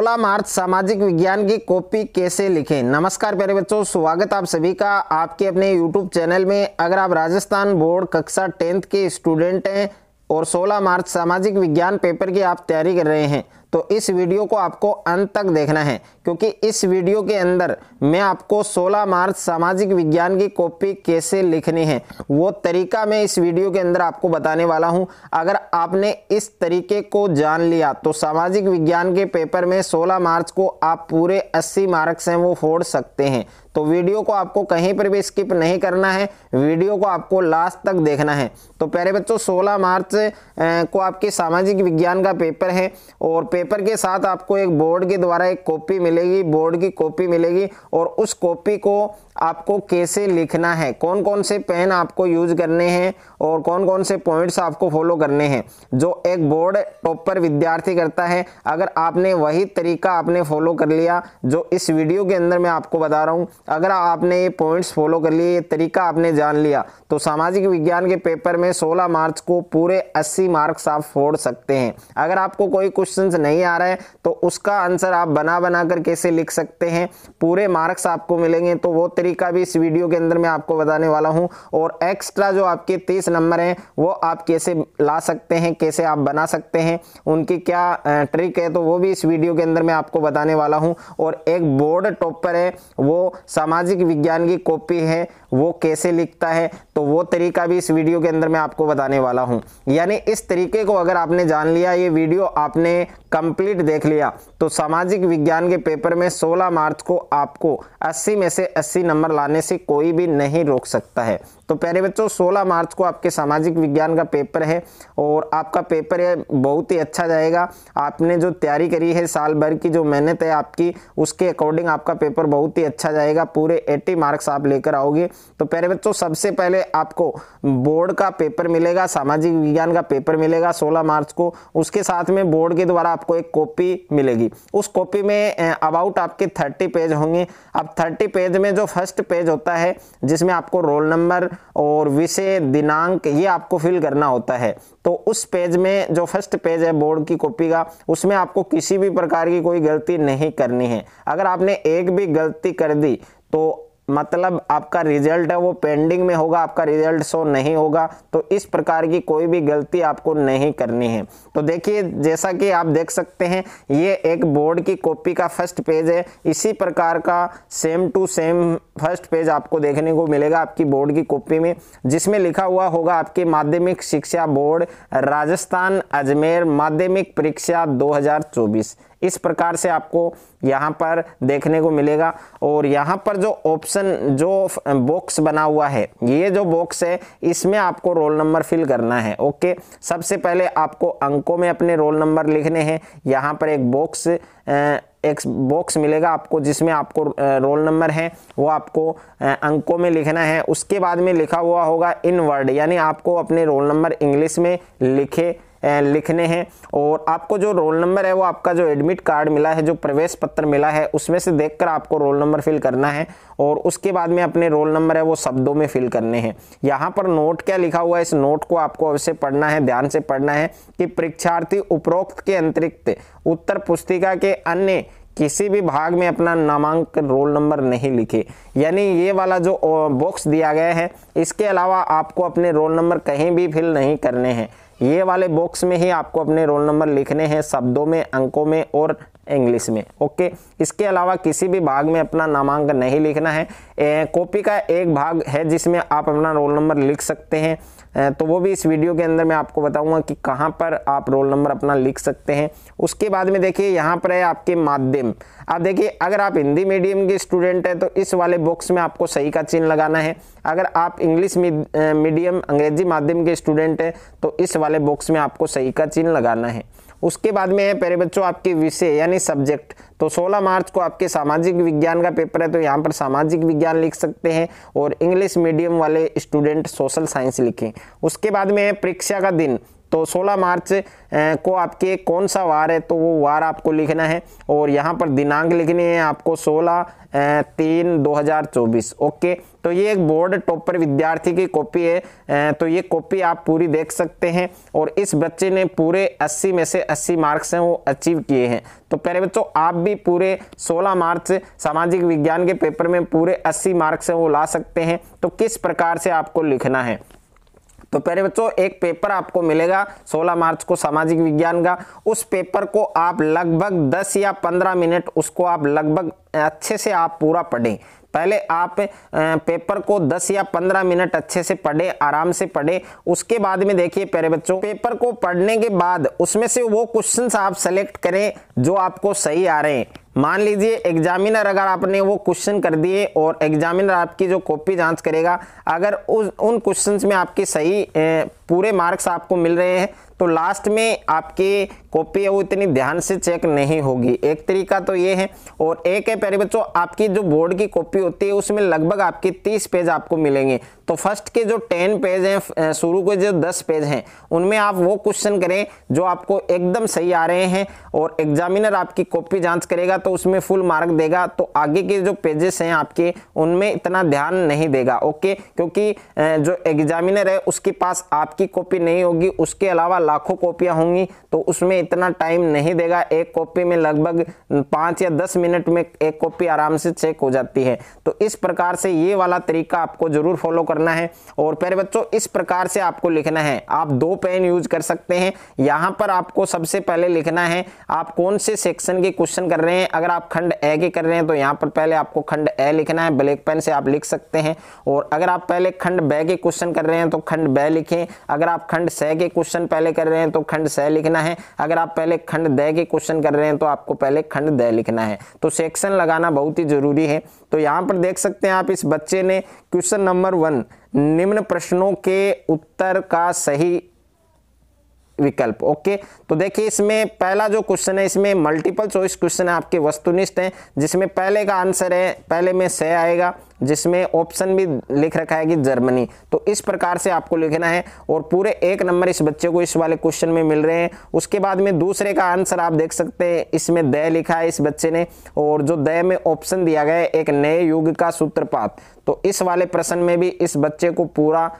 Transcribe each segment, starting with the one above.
सोलह मार्च सामाजिक विज्ञान की कॉपी कैसे लिखें नमस्कार प्यारे बच्चों स्वागत आप सभी का आपके अपने यूट्यूब चैनल में अगर आप राजस्थान बोर्ड कक्षा टेंथ के स्टूडेंट हैं और 16 मार्च सामाजिक विज्ञान पेपर की आप तैयारी कर रहे हैं तो इस वीडियो को आपको अंत तक देखना है क्योंकि इस वीडियो के अंदर मैं आपको 16 मार्च सामाजिक विज्ञान की कॉपी कैसे लिखनी है वो तरीका मैं इस वीडियो के अंदर आपको बताने वाला हूं अगर आपने इस तरीके को जान लिया तो सामाजिक विज्ञान के पेपर में सोलह मार्च को आप पूरे अस्सी मार्क्स हैं वो फोड़ सकते हैं तो वीडियो को आपको कहीं पर भी स्किप नहीं करना है वीडियो को आपको लास्ट तक देखना है तो प्यारे बच्चों 16 मार्च को आपके सामाजिक विज्ञान का पेपर है और पे पेपर के साथ आपको एक बोर्ड के द्वारा एक कॉपी मिलेगी बोर्ड की कॉपी मिलेगी और उस कॉपी को आपको कैसे लिखना है कौन कौन से पेन आपको यूज करने हैं और कौन कौन से पॉइंट्स आपको फॉलो करने हैं जो एक बोर्ड टॉपर विद्यार्थी करता है अगर आपने वही तरीका आपने फॉलो कर लिया जो इस वीडियो के अंदर मैं आपको बता रहा हूँ अगर आपने ये पॉइंट्स फॉलो कर लिए ये तरीका आपने जान लिया तो सामाजिक विज्ञान के पेपर में सोलह मार्च को पूरे अस्सी मार्क्स आप फोड़ सकते हैं अगर आपको कोई क्वेश्चन नहीं नहीं आ रहा है तो उसका आंसर आप बना बना कर कैसे लिख सकते हैं पूरे मार्क्स आपको मिलेंगे तो वो तरीका भी इस वीडियो के अंदर मैं आपको बताने वाला हूँ और एक्स्ट्रा जो आपके तीस नंबर हैं वो आप कैसे ला सकते हैं कैसे आप बना सकते हैं उनकी क्या ट्रिक है तो वो भी इस वीडियो के अंदर मैं आपको बताने वाला हूँ और एक बोर्ड टॉपर है वो सामाजिक विज्ञान की कॉपी है वो कैसे लिखता है तो वो तरीका भी इस वीडियो के अंदर मैं आपको बताने वाला हूँ यानी इस तरीके को अगर आपने जान लिया ये वीडियो आपने कंप्लीट देख लिया तो सामाजिक विज्ञान के पेपर में 16 मार्च को आपको 80 में से 80 नंबर लाने से कोई भी नहीं रोक सकता है तो प्यारे बच्चों 16 मार्च को आपके सामाजिक विज्ञान का पेपर है और आपका पेपर है बहुत ही अच्छा जाएगा आपने जो तैयारी करी है साल भर की जो मेहनत है आपकी उसके अकॉर्डिंग आपका पेपर बहुत ही अच्छा जाएगा पूरे 80 मार्क्स आप लेकर आओगे तो प्यारे बच्चों सबसे पहले आपको बोर्ड का पेपर मिलेगा सामाजिक विज्ञान का पेपर मिलेगा 16 मार्च को उसके साथ में बोर्ड के द्वारा आपको एक कॉपी मिलेगी उस कॉपी में अबाउट आपके 30 पेज होंगे अब 30 पेज में जो फर्स्ट पेज होता है जिसमें आपको रोल नंबर और विषय दिनांक ये आपको फिल करना होता है तो उस पेज में जो फर्स्ट पेज है बोर्ड की कॉपी का उसमें आपको किसी भी प्रकार की कोई गलती नहीं करनी है अगर आपने एक भी गलती कर दी तो मतलब आपका रिजल्ट है वो पेंडिंग में होगा आपका रिजल्ट शो नहीं होगा तो इस प्रकार की कोई भी गलती आपको नहीं करनी है तो देखिए जैसा कि आप देख सकते हैं ये एक बोर्ड की कॉपी का फर्स्ट पेज है इसी प्रकार का same to same first page आपको देखने को मिलेगा आपकी बोर्ड की कॉपी में जिसमें लिखा हुआ होगा आपकी माध्यमिक शिक्षा बोर्ड राजस्थान अजमेर माध्यमिक परीक्षा दो इस प्रकार से आपको यहाँ पर देखने को मिलेगा और यहाँ पर जो ऑप्शन जो बॉक्स बना हुआ है ये जो बॉक्स है इसमें आपको रोल नंबर फिल करना है ओके सबसे पहले आपको अंकों में अपने रोल नंबर लिखने हैं यहाँ पर एक बॉक्स एक बॉक्स मिलेगा आपको जिसमें आपको रोल नंबर है वो आपको अंकों में लिखना है उसके बाद में लिखा हुआ होगा इन वर्ड यानी आपको अपने रोल नंबर इंग्लिश में लिखे लिखने हैं और आपको जो रोल नंबर है वो आपका जो एडमिट कार्ड मिला है जो प्रवेश पत्र मिला है उसमें से देखकर आपको रोल नंबर फिल करना है और उसके बाद में अपने रोल नंबर है वो शब्दों में फिल करने हैं यहाँ पर नोट क्या लिखा हुआ है इस नोट को आपको अवश्य पढ़ना है ध्यान से पढ़ना है कि परीक्षार्थी उपरोक्त के अतिरिक्त उत्तर पुस्तिका के अन्य किसी भी भाग में अपना नामांक रोल नंबर नहीं लिखे यानी ये वाला जो बॉक्स दिया गया है इसके अलावा आपको अपने रोल नंबर कहीं भी फिल नहीं करने हैं ये वाले बॉक्स में ही आपको अपने रोल नंबर लिखने हैं शब्दों में अंकों में और इंग्लिश में ओके इसके अलावा किसी भी भाग में अपना नामांकन नहीं लिखना है कॉपी का एक भाग है जिसमें आप अपना रोल नंबर लिख सकते हैं तो वो भी इस वीडियो के अंदर मैं आपको बताऊंगा कि कहाँ पर आप रोल नंबर अपना लिख सकते हैं उसके बाद में देखिए यहाँ पर है आपके माध्यम अब देखिए अगर आप हिंदी मीडियम के स्टूडेंट हैं तो इस वाले बॉक्स में आपको सही का चिन्ह लगाना है अगर आप इंग्लिश मीडियम अंग्रेजी माध्यम के स्टूडेंट हैं तो इस वाले बॉक्स में आपको सही का चिन्ह लगाना है उसके बाद में है प्यारे बच्चों आपके विषय यानी सब्जेक्ट तो 16 मार्च को आपके सामाजिक विज्ञान का पेपर है तो यहाँ पर सामाजिक विज्ञान लिख सकते हैं और इंग्लिश मीडियम वाले स्टूडेंट सोशल साइंस लिखें उसके बाद में है परीक्षा का दिन तो 16 मार्च को आपके कौन सा वार है तो वो वार आपको लिखना है और यहाँ पर दिनांक लिखने है आपको 16 तीन 2024 ओके तो ये एक बोर्ड टॉपर विद्यार्थी की कॉपी है तो ये कॉपी आप पूरी देख सकते हैं और इस बच्चे ने पूरे 80 में से 80 मार्क्स हैं वो अचीव किए हैं तो प्यारे बच्चों आप भी पूरे 16 मार्च सामाजिक विज्ञान के पेपर में पूरे अस्सी मार्क्स हैं वो ला सकते हैं तो किस प्रकार से आपको लिखना है तो प्यारे बच्चों एक पेपर आपको मिलेगा 16 मार्च को सामाजिक विज्ञान का उस पेपर को आप लगभग 10 या 15 मिनट उसको आप लगभग अच्छे से आप पूरा पढ़ें पहले आप पेपर को 10 या 15 मिनट अच्छे से पढ़े आराम से पढ़े उसके बाद में देखिए प्यारे बच्चों पेपर को पढ़ने के बाद उसमें से वो क्वेश्चन आप सेलेक्ट करें जो आपको सही आ रहे हैं मान लीजिए एग्जामिनर अगर आपने वो क्वेश्चन कर दिए और एग्जामिनर आपकी जो कॉपी जांच करेगा अगर उस उन क्वेश्चंस में आपके सही ए, पूरे मार्क्स आपको मिल रहे हैं तो लास्ट में आपकी कॉपी है वो इतनी ध्यान से चेक नहीं होगी एक तरीका तो ये है और एक है प्यारे बच्चों आपकी जो बोर्ड की कॉपी होती है उसमें लगभग आपकी तीस पेज आपको मिलेंगे तो फर्स्ट के जो टेन पेज हैं शुरू के जो दस पेज हैं उनमें आप वो क्वेश्चन करें जो आपको एकदम सही आ रहे हैं और एग्जामिनर आपकी कॉपी जांच करेगा तो उसमें फुल मार्क देगा तो आगे के जो पेजेस हैं आपके उनमें इतना ध्यान नहीं देगा ओके क्योंकि जो एग्जामिनर है उसके पास आपकी कॉपी नहीं होगी उसके अलावा लाखों कॉपियाँ होंगी तो उसमें इतना टाइम नहीं देगा एक कॉपी में लगभग पाँच या दस मिनट में एक कॉपी आराम से चेक हो जाती है तो इस प्रकार से ये वाला तरीका आपको जरूर फॉलो करना करना है और प्यारे बच्चों इस प्रकार से आपको लिखना है आप दो पेन यूज कर सकते हैं यहाँ पर आपको सबसे पहले लिखना है आप कौन से सेक्शन के क्वेश्चन कर रहे हैं अगर आप खंड ए के कर रहे हैं तो यहाँ पर पहले आपको खंड ए लिखना है ब्लैक पेन से आप लिख सकते हैं और अगर आप पहले खंड बे के क्वेश्चन कर रहे हैं तो खंड बे लिखें अगर आप खंड स के क्वेश्चन पहले कर रहे हैं तो खंड स लिखना है अगर आप पहले खंड द के क्वेश्चन कर रहे हैं तो आपको पहले खंड द लिखना है तो सेक्शन लगाना बहुत ही जरूरी है तो यहाँ पर देख सकते हैं आप इस बच्चे ने क्वेश्चन नंबर वन निम्न प्रश्नों के उत्तर का सही विकल्प ओके तो देखिए इसमें पहला जो क्वेश्चन है इसमें मल्टीपल चॉइस क्वेश्चन आपके वस्तुनिष्ठ हैं जिसमें पहले का आंसर है पहले में से आएगा जिसमें ऑप्शन भी लिख रखा है कि जर्मनी तो इस प्रकार से आपको लिखना है और पूरे एक नंबर इस बच्चे को इस वाले क्वेश्चन में मिल रहे हैं उसके बाद में दूसरे का आंसर आप देख सकते हैं इसमें दय लिखा है इस बच्चे ने और जो दय में ऑप्शन दिया गया है एक नए युग का सूत्रपात तो इस वाले प्रश्न में भी इस बच्चे को पूरा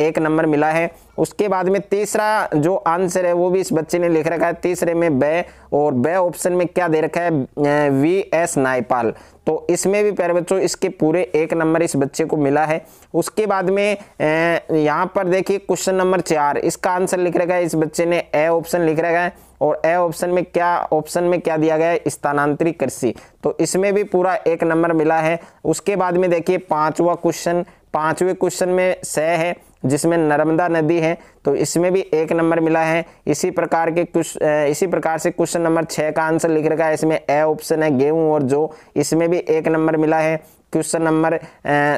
एक नंबर मिला है उसके बाद में तीसरा जो आंसर है वो भी इस बच्चे ने लिख रखा है तीसरे में बे और बे ऑप्शन में क्या दे रखा है वी एस नायपाल तो इसमें भी प्यारे बच्चों इसके पूरे एक नंबर इस बच्चे को मिला है उसके बाद में यहाँ पर देखिए क्वेश्चन नंबर चार इसका आंसर लिख रखा है इस बच्चे ने ए ऑप्शन लिख रखा है और ए ऑप्शन में क्या ऑप्शन में क्या दिया गया है स्थानांतरित कृषि तो इसमें भी पूरा एक नंबर मिला है उसके बाद में देखिए पांचवा क्वेश्चन पाँचवें क्वेश्चन में स है जिसमें नर्मदा नदी है तो इसमें भी एक नंबर मिला है इसी प्रकार के कुछ इसी प्रकार से क्वेश्चन नंबर छः का आंसर लिख रखा है इसमें ए ऑप्शन है गेहूँ और जो इसमें भी एक नंबर मिला है क्वेश्चन नंबर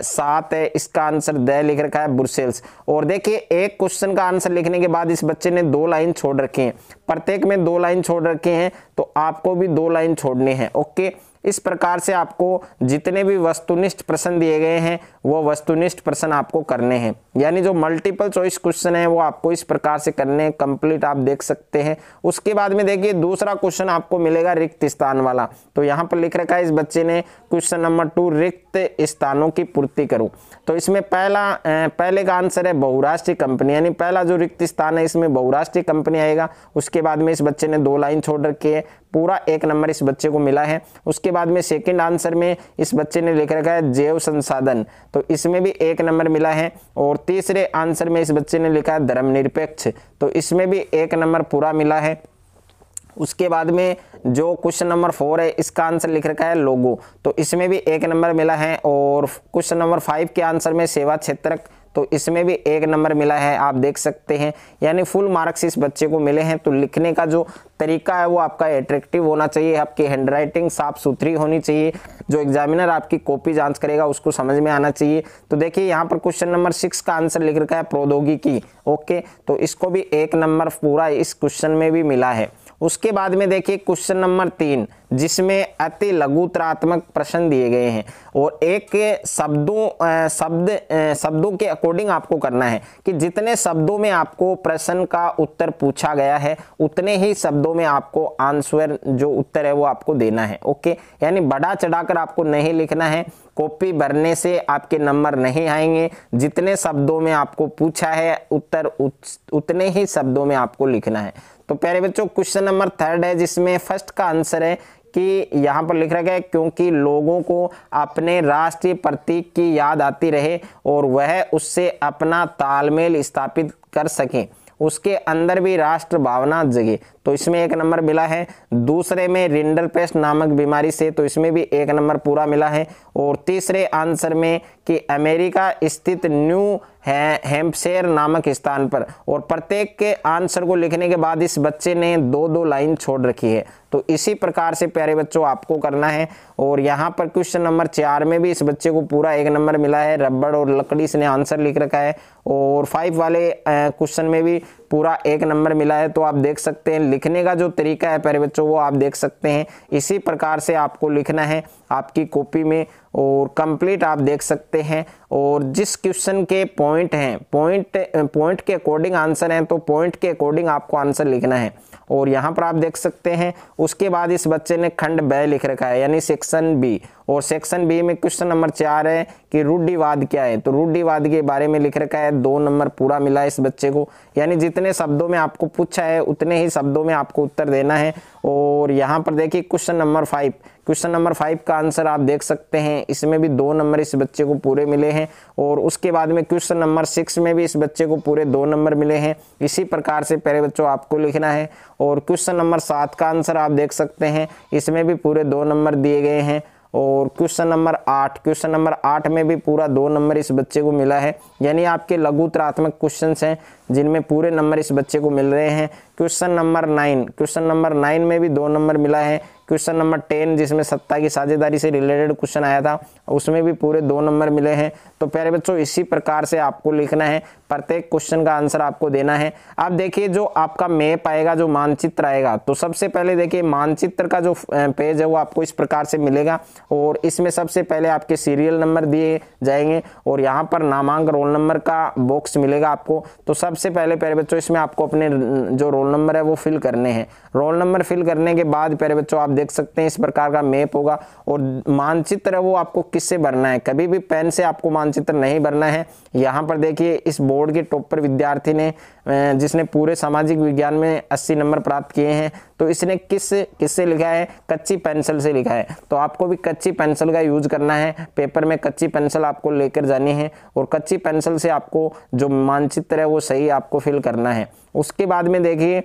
सात है इसका आंसर द लिख रखा है बुरसेल्स और देखिए एक क्वेश्चन का आंसर लिखने के बाद इस बच्चे ने दो लाइन छोड़ रखी हैं प्रत्येक में दो लाइन छोड़ रखी हैं तो आपको भी दो लाइन छोड़नी है ओके इस प्रकार से आपको जितने भी वस्तुनिष्ठ प्रश्न दिए गए हैं वो वस्तुनिष्ठ प्रश्न आपको करने हैं यानी जो मल्टीपल चॉइस क्वेश्चन है वो आपको इस प्रकार से करने हैं कंप्लीट आप देख सकते हैं उसके बाद में देखिए दूसरा क्वेश्चन आपको मिलेगा रिक्त स्थान वाला तो यहाँ पर लिख रखा है इस बच्चे ने क्वेश्चन नंबर टू रिक्त स्थानों की पूर्ति करो तो इसमें पहला पहले का आंसर है बहुराष्ट्रीय कंपनी यानी पहला जो रिक्त स्थान है इसमें बहुराष्ट्रीय कंपनी आएगा उसके बाद में इस बच्चे ने दो लाइन छोड़ रखी है पूरा एक नंबर इस बच्चे को मिला है उसके बाद में सेकंड आंसर में इस बच्चे ने लिख रखा है जैव संसाधन तो इसमें भी एक नंबर मिला है और तीसरे आंसर में इस बच्चे ने लिखा है धर्मनिरपेक्ष तो इसमें भी एक नंबर पूरा मिला है उसके बाद में जो क्वेश्चन नंबर फोर है इसका आंसर लिख रखा है लोगो तो इसमें भी एक नंबर मिला है और क्वेश्चन नंबर फाइव के आंसर में सेवा क्षेत्र तो इसमें भी एक नंबर मिला है आप देख सकते हैं यानी फुल मार्क्स इस बच्चे को मिले हैं तो लिखने का जो तरीका है वो आपका एट्रेक्टिव होना चाहिए आपकी हैंड राइटिंग साफ सुथरी होनी चाहिए जो एग्जामिनर आपकी कॉपी जांच करेगा उसको समझ में आना चाहिए तो देखिए यहाँ पर क्वेश्चन नंबर सिक्स का आंसर लिख रखा है प्रौद्योगिकी ओके तो इसको भी एक नंबर पूरा इस क्वेश्चन में भी मिला है उसके बाद में देखिए क्वेश्चन नंबर तीन जिसमें अति लघुतरात्मक प्रश्न दिए गए हैं और एक शब्दों शब्द शब्दों के अकॉर्डिंग आपको करना है कि जितने शब्दों में आपको प्रश्न का उत्तर पूछा गया है उतने ही शब्दों में आपको आंसर जो उत्तर है वो आपको देना है ओके यानी बढ़ा चढ़ाकर आपको नहीं लिखना है कॉपी भरने से आपके नंबर नहीं आएंगे जितने शब्दों में आपको पूछा है उत्तर उत, उतने ही शब्दों में आपको लिखना है तो प्यारे बच्चों क्वेश्चन नंबर थर्ड है जिसमें फर्स्ट का आंसर है कि यहाँ पर लिख रखा है क्योंकि लोगों को अपने राष्ट्रीय प्रतीक की याद आती रहे और वह उससे अपना तालमेल स्थापित कर सकें उसके अंदर भी राष्ट्र भावना जगी तो इसमें एक नंबर मिला है दूसरे में रिंडर नामक बीमारी से तो इसमें भी एक नंबर पूरा मिला है और तीसरे आंसर में कि अमेरिका स्थित न्यू है, हेम्पशेयर नामक स्थान पर और प्रत्येक के आंसर को लिखने के बाद इस बच्चे ने दो दो लाइन छोड़ रखी है तो इसी प्रकार से प्यारे बच्चों आपको करना है और यहाँ पर क्वेश्चन नंबर चार में भी इस बच्चे को पूरा एक नंबर मिला है रबड़ और लकड़ी इसने आंसर लिख रखा है और फाइव वाले क्वेश्चन में भी पूरा एक नंबर मिला है तो आप देख सकते हैं लिखने का जो तरीका है प्यारे बच्चों वो आप देख सकते हैं इसी प्रकार से आपको लिखना है आपकी कॉपी में और कंप्लीट आप देख सकते हैं और जिस क्वेश्चन के पॉइंट हैं पॉइंट पॉइंट के अकॉर्डिंग आंसर हैं तो पॉइंट के अकॉर्डिंग आपको आंसर लिखना है और यहाँ पर आप देख सकते हैं उसके बाद इस बच्चे ने खंड ब लिख रखा है यानी सेक्शन बी और सेक्शन बी में क्वेश्चन नंबर चार है कि रूढ़िवाद क्या है तो रूढ़िवाद के बारे में लिख रखा है दो नंबर पूरा मिला इस बच्चे को यानी जितने शब्दों में आपको पूछा है उतने ही शब्दों में आपको उत्तर देना है और यहाँ पर देखिए question number five question number five का आंसर आप देख सकते हैं इसमें भी दो नंबर इस बच्चे को पूरे मिले हैं और उसके बाद में क्वेश्चन नंबर सिक्स में भी इस बच्चे को पूरे दो नंबर मिले हैं इसी प्रकार से पहले बच्चों आपको लिखना है और क्वेश्चन नंबर सात का आंसर आप देख सकते हैं इसमें भी पूरे दो नंबर दिए गए हैं और क्वेश्चन नंबर आठ क्वेश्चन नंबर आठ में भी पूरा दो नंबर इस बच्चे को मिला है यानी आपके लघु त्रात्मक क्वेश्चन हैं जिनमें पूरे नंबर इस बच्चे को मिल रहे हैं question number nine question number nine में भी दो नंबर मिला है क्वेश्चन नंबर टेन जिसमें सत्ता की साझेदारी से रिलेटेड क्वेश्चन आया था उसमें भी पूरे दो नंबर मिले हैं तो प्यारे बच्चों इसी प्रकार से आपको लिखना है प्रत्येक क्वेश्चन का आंसर आपको देना है आप देखिए जो आपका मैप आएगा जो मानचित्र आएगा तो सबसे पहले देखिए मानचित्र का जो पेज है वो आपको इस प्रकार से मिलेगा और इसमें सबसे पहले आपके सीरियल नंबर दिए जाएंगे और यहाँ पर नामांक रोल नंबर का बॉक्स मिलेगा आपको तो सबसे पहले प्यारे बच्चों इसमें आपको अपने जो रोल नंबर है वो फिल करने हैं रोल नंबर फिल करने के बाद प्यारे बच्चों आप देख सकते हैं इस प्रकार का मैप होगा और मानचित्र है वो आपको किससे भरना है कभी भी पेन से आपको मानचित्र नहीं भरना है यहाँ पर देखिए इस बोर्ड बोर्ड के टॉपर विद्यार्थी ने जिसने पूरे सामाजिक विज्ञान में 80 नंबर प्राप्त किए हैं तो इसने किस किससे लिखा है कच्ची पेंसिल से लिखा है तो आपको भी कच्ची पेंसिल का यूज करना है पेपर में कच्ची पेंसिल आपको लेकर जानी है और कच्ची पेंसिल से आपको जो मानचित्र है वो सही आपको फिल करना है उसके बाद में देखिए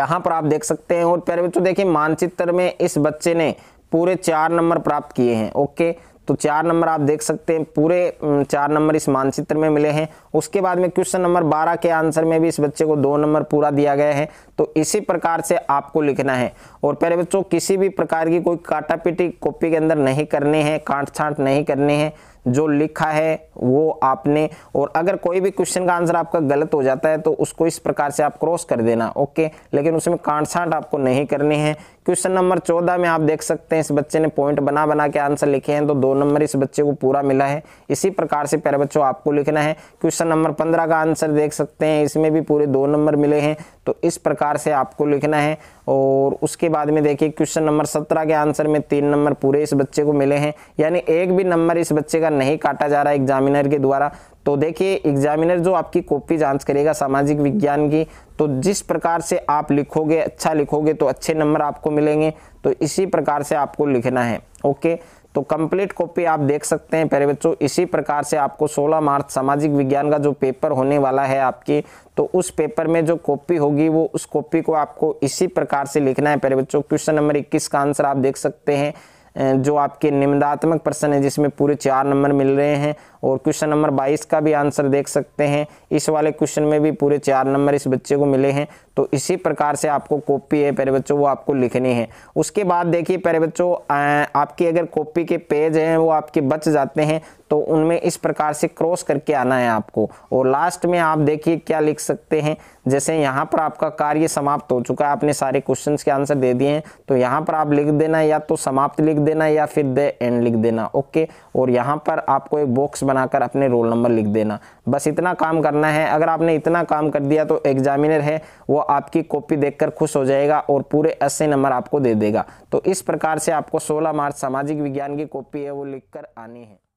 यहाँ पर आप देख सकते हैं और प्यारे बच्चों देखिए मानचित्र में इस बच्चे ने पूरे चार नंबर प्राप्त किए हैं ओके तो चार नंबर आप देख सकते हैं पूरे चार नंबर इस मानचित्र में मिले हैं उसके बाद में क्वेश्चन नंबर बारह के आंसर में भी इस बच्चे को दो नंबर पूरा दिया गया है तो इसी प्रकार से आपको लिखना है और प्यारे बच्चों किसी भी प्रकार की कोई काटापीटी कॉपी के अंदर नहीं करने हैं काट छाट नहीं करने हैं जो लिखा है वो आपने और अगर कोई भी क्वेश्चन का आंसर आपका गलत हो जाता है तो उसको इस प्रकार से आप क्रॉस कर देना ओके लेकिन उसमें काट छांट आपको नहीं करनी है क्वेश्चन नंबर चौदह में आप देख सकते हैं इस बच्चे ने पॉइंट बना बना के आंसर लिखे हैं तो दो नंबर इस बच्चे को पूरा मिला है इसी प्रकार से प्यारे बच्चों आपको लिखना है क्वेश्चन नंबर पंद्रह का आंसर देख सकते हैं इसमें भी पूरे दो नंबर मिले हैं तो इस प्रकार से आपको लिखना है और उसके बाद में देखिए क्वेश्चन नंबर सत्रह के आंसर में तीन नंबर पूरे इस बच्चे को मिले हैं यानी एक भी नंबर इस बच्चे का नहीं काटा जा रहा है एग्जामिनर के द्वारा तो देखिए एग्जामिनर जो आपकी कॉपी जांच करेगा सामाजिक विज्ञान की तो जिस प्रकार से आप लिखोगे अच्छा लिखोगे तो अच्छे नंबर आपको मिलेंगे तो इसी प्रकार से आपको लिखना है ओके तो कंप्लीट कॉपी आप देख सकते हैं प्यारे बच्चों इसी प्रकार से आपको 16 मार्च सामाजिक विज्ञान का जो पेपर होने वाला है आपकी तो उस पेपर में जो कॉपी होगी वो उस कॉपी को आपको इसी प्रकार से लिखना है प्यारे बच्चों क्वेश्चन नंबर इक्कीस का आंसर आप देख सकते हैं जो आपके निम्नात्मक प्रश्न है जिसमें पूरे चार नंबर मिल रहे हैं और क्वेश्चन नंबर 22 का भी आंसर देख सकते हैं इस वाले क्वेश्चन में भी पूरे चार नंबर इस बच्चे को मिले हैं तो इसी प्रकार से आपको कॉपी है पहले बच्चों वो आपको लिखनी है उसके बाद देखिए पहले बच्चों आपकी अगर कॉपी के पेज हैं वो आपके बच जाते हैं तो उनमें इस प्रकार से क्रॉस करके आना है आपको और लास्ट में आप देखिए क्या लिख सकते हैं जैसे यहाँ पर आपका कार्य समाप्त हो चुका है आपने सारे क्वेश्चन के आंसर दे दिए हैं तो यहाँ पर आप लिख देना या तो समाप्त लिख देना या फिर द एंड लिख देना ओके और यहाँ पर आपको एक बॉक्स बनाकर अपने रोल नंबर लिख देना बस इतना काम करना है अगर आपने इतना काम कर दिया तो एग्जामिनर है वो आपकी कॉपी देखकर खुश हो जाएगा और पूरे अस्सी नंबर आपको दे देगा तो इस प्रकार से आपको सोलह मार्च सामाजिक विज्ञान की कॉपी है वो लिख आनी है